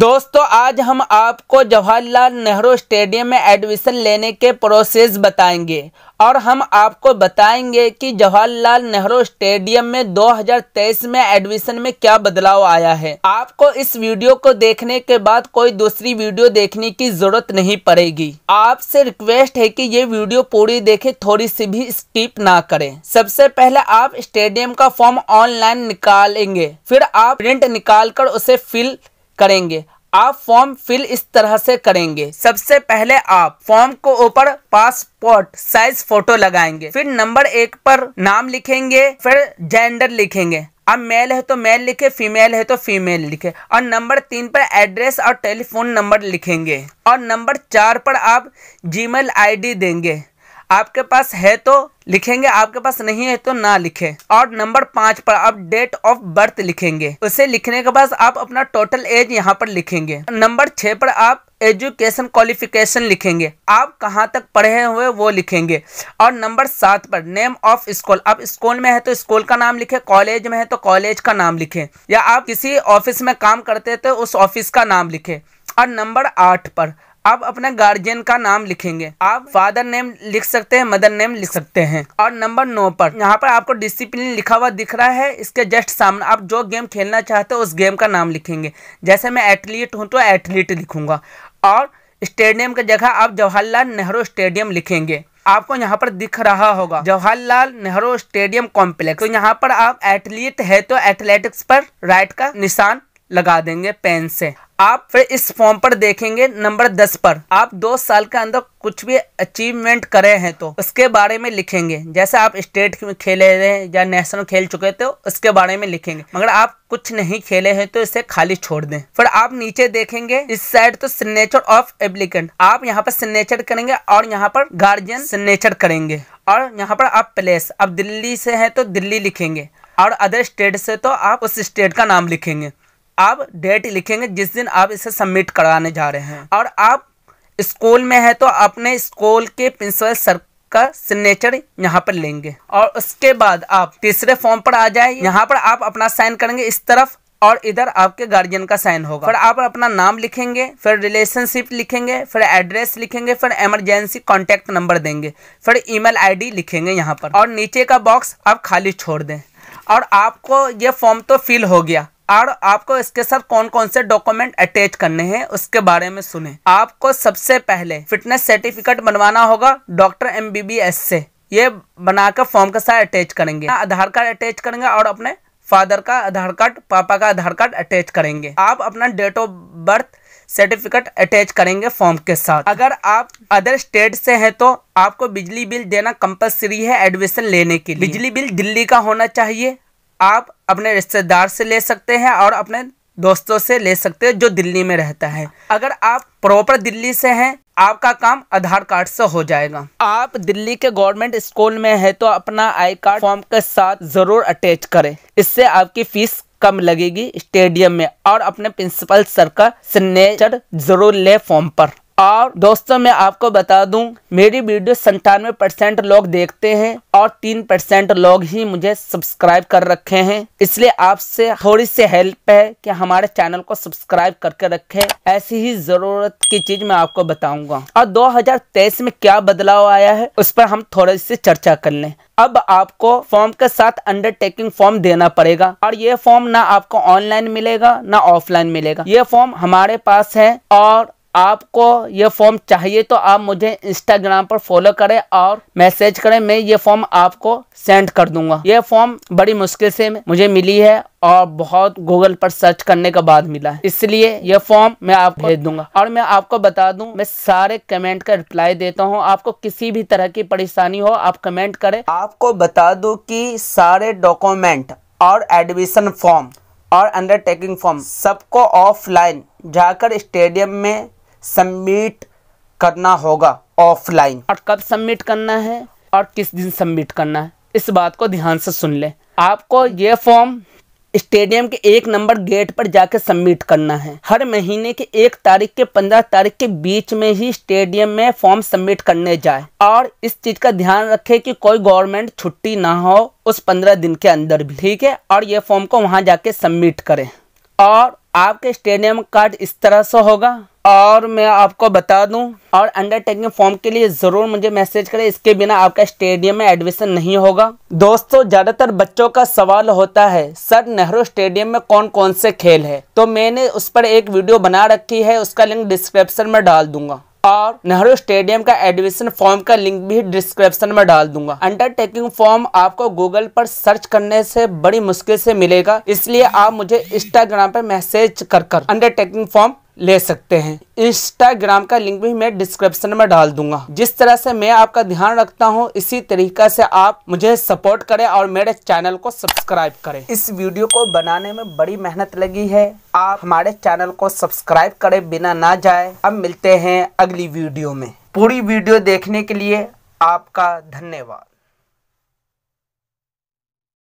दोस्तों आज हम आपको जवाहरलाल नेहरू स्टेडियम में एडमिशन लेने के प्रोसेस बताएंगे और हम आपको बताएंगे कि जवाहरलाल नेहरू स्टेडियम में 2023 में एडमिशन में क्या बदलाव आया है आपको इस वीडियो को देखने के बाद कोई दूसरी वीडियो देखने की जरूरत नहीं पड़ेगी आपसे रिक्वेस्ट है कि ये वीडियो पूरी देखे थोड़ी सी भी स्कीप ना करे सबसे पहले आप स्टेडियम का फॉर्म ऑनलाइन निकालेंगे फिर आप प्रिंट निकाल कर उसे फिल करेंगे आप फॉर्म फिल इस तरह से करेंगे सबसे पहले आप फॉर्म को ऊपर पासपोर्ट साइज फोटो लगाएंगे फिर नंबर एक पर नाम लिखेंगे फिर जेंडर लिखेंगे अब मेल है तो मेल लिखे फीमेल है तो फीमेल लिखे और नंबर तीन पर एड्रेस और टेलीफोन नंबर लिखेंगे और नंबर चार पर आप जीमेल आईडी देंगे आपके पास है तो लिखेंगे आपके पास नहीं है तो ना लिखें और नंबर पाँच पर आप डेट ऑफ बर्थ लिखेंगे उसे लिखने के बाद आप अपना टोटल एज यहाँ पर लिखेंगे नंबर छः पर आप एजुकेशन क्वालिफिकेशन लिखेंगे आप कहाँ तक पढ़े हुए वो लिखेंगे और नंबर सात पर नेम ऑफ स्कूल आप स्कूल में है तो स्कूल का नाम लिखें कॉलेज में है तो कॉलेज का नाम लिखें या आप किसी ऑफिस में काम करते तो उस ऑफिस का नाम लिखें और नंबर आठ पर आप अपने गार्जियन का नाम लिखेंगे आप फादर नेम लिख सकते हैं मदर नेम लिख सकते हैं और नंबर नौ पर यहाँ पर आपको डिसिप्लिन लिखा हुआ दिख रहा है इसके जस्ट सामने आप जो गेम खेलना चाहते हो उस गेम का नाम लिखेंगे जैसे मैं एथलीट हूँ तो एथलीट लिखूंगा और स्टेडियम की जगह आप जवाहरलाल नेहरू स्टेडियम लिखेंगे आपको यहाँ पर दिख रहा होगा जवाहरलाल नेहरू स्टेडियम कॉम्प्लेक्स तो यहाँ पर आप एथलीट है तो एथलेटिक्स पर राइट का निशान लगा देंगे पेन से आप फिर इस फॉर्म पर देखेंगे नंबर दस पर आप दो साल के अंदर कुछ भी अचीवमेंट करे हैं तो उसके बारे में लिखेंगे जैसे आप स्टेट में खेले हैं या नेशनल खेल चुके थे उसके बारे में लिखेंगे मगर आप कुछ नहीं खेले हैं तो इसे खाली छोड़ दें फिर आप नीचे देखेंगे इस साइड तो सिग्नेचर ऑफ एप्लीकेंट आप यहाँ पर सिग्नेचर करेंगे और यहाँ पर गार्जियन सिग्नेचर करेंगे और यहाँ पर आप प्लेस आप दिल्ली से है तो दिल्ली लिखेंगे और अदर स्टेट से तो आप उस स्टेट का नाम लिखेंगे आप डेट लिखेंगे जिस दिन आप इसे सबमिट कराने जा रहे हैं और आप स्कूल में है तो अपने स्कूल के प्रिंसिपल सर का सिग्नेचर यहाँ पर लेंगे और उसके बाद आप तीसरे फॉर्म पर आ जाए यहाँ पर आप अपना साइन करेंगे इस तरफ और इधर आपके गार्जियन का साइन होगा फिर आप अपना नाम लिखेंगे फिर रिलेशनशिप लिखेंगे फिर एड्रेस लिखेंगे फिर इमरजेंसी कॉन्टेक्ट नंबर देंगे फिर ईमेल आईडी लिखेंगे यहाँ पर और नीचे का बॉक्स आप खाली छोड़ दें और आपको ये फॉर्म तो फिल हो गया और आपको इसके साथ कौन कौन से डॉक्यूमेंट अटैच करने हैं उसके बारे में सुने आपको सबसे पहले फिटनेस सर्टिफिकेट बनवाना होगा डॉक्टर एस से ये बनाकर फॉर्म के साथ अटैच करेंगे आधार कार्ड अटैच करेंगे और अपने फादर का आधार कार्ड पापा का आधार कार्ड अटैच करेंगे आप अपना date of birth certificate attach करेंगे फॉर्म के साथ अगर आप अदर स्टेट से हैं तो आपको बिजली बिल देना कंपलसरी है एडमिशन लेने के लिए बिजली बिल दिल्ली का होना चाहिए आप अपने रिश्तेदार से ले सकते हैं और अपने दोस्तों से ले सकते हैं जो दिल्ली में रहता है अगर आप प्रॉपर दिल्ली से हैं आपका काम आधार कार्ड से हो जाएगा आप दिल्ली के गवर्नमेंट स्कूल में है तो अपना आई कार्ड फॉर्म के साथ जरूर अटैच करें इससे आपकी फीस कम लगेगी स्टेडियम में और अपने प्रिंसिपल सर का सिग्नेचर जरूर ले फॉर्म पर और दोस्तों मैं आपको बता दूं मेरी वीडियो संतानवे परसेंट लोग देखते हैं और तीन परसेंट लोग ही मुझे सब्सक्राइब कर रखे हैं इसलिए आपसे थोड़ी सी हेल्प है कि हमारे चैनल को सब्सक्राइब करके रखें ऐसी ही जरूरत की चीज मैं आपको बताऊंगा और 2023 में क्या बदलाव आया है उस पर हम थोड़ी सी चर्चा कर ले अब आपको फॉर्म के साथ अंडरटेकिंग फॉर्म देना पड़ेगा और ये फॉर्म ना आपको ऑनलाइन मिलेगा ना ऑफलाइन मिलेगा ये फॉर्म हमारे पास है और आपको ये फॉर्म चाहिए तो आप मुझे इंस्टाग्राम पर फॉलो करें और मैसेज करें मैं ये फॉर्म आपको सेंड कर दूंगा ये फॉर्म बड़ी मुश्किल से मुझे मिली है और बहुत गूगल पर सर्च करने के बाद मिला है इसलिए यह फॉर्म मैं आपको भेज दूंगा और मैं आपको बता दूं मैं सारे कमेंट का रिप्लाई देता हूं आपको किसी भी तरह की परेशानी हो आप कमेंट करें आपको बता दूं कि सारे डॉक्यूमेंट और एडमिशन फॉर्म और अंडरटेकिंग फॉर्म सबको ऑफलाइन जाकर स्टेडियम में सबमिट करना होगा ऑफलाइन और कब सबमिट करना है और किस दिन सबमिट करना है इस बात को ध्यान से सुन लें आपको ये फॉर्म स्टेडियम के एक नंबर गेट पर जाकर सबमिट करना है हर महीने के एक तारीख के पंद्रह तारीख के बीच में ही स्टेडियम में फॉर्म सबमिट करने जाए और इस चीज का ध्यान रखें कि कोई गवर्नमेंट छुट्टी ना हो उस पंद्रह दिन के अंदर भी ठीक है और ये फॉर्म को वहां जाके सबमिट करें और आपके स्टेडियम कार्ड इस तरह से होगा और मैं आपको बता दूं और अंडरटेकिंग फॉर्म के लिए ज़रूर मुझे मैसेज करें इसके बिना आपका स्टेडियम में एडमिशन नहीं होगा दोस्तों ज़्यादातर बच्चों का सवाल होता है सर नेहरू स्टेडियम में कौन कौन से खेल है तो मैंने उस पर एक वीडियो बना रखी है उसका लिंक डिस्क्रिप्शन में डाल दूंगा और नेहरू स्टेडियम का एडमिशन फॉर्म का लिंक भी डिस्क्रिप्शन में डाल दूंगा अंडरटेकिंग फॉर्म आपको गूगल पर सर्च करने से बड़ी मुश्किल से मिलेगा इसलिए आप मुझे इंस्टाग्राम पर मैसेज कर कर अंडरटेकिंग फॉर्म ले सकते हैं इंस्टाग्राम का लिंक भी मैं डिस्क्रिप्शन में डाल दूंगा जिस तरह से मैं आपका ध्यान रखता हूँ इसी तरीका से आप मुझे सपोर्ट करें और मेरे चैनल को सब्सक्राइब करें इस वीडियो को बनाने में बड़ी मेहनत लगी है आप हमारे चैनल को सब्सक्राइब करें बिना ना जाए अब मिलते हैं अगली वीडियो में पूरी वीडियो देखने के लिए आपका धन्यवाद